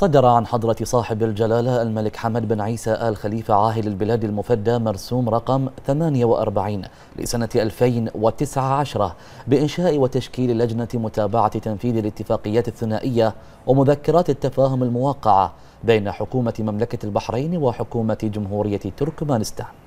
صدر عن حضرة صاحب الجلالة الملك حمد بن عيسى آل خليفة عاهل البلاد المفدى مرسوم رقم 48 لسنة 2019 بإنشاء وتشكيل لجنة متابعة تنفيذ الاتفاقيات الثنائية ومذكرات التفاهم الموقعة بين حكومة مملكة البحرين وحكومة جمهورية تركمانستان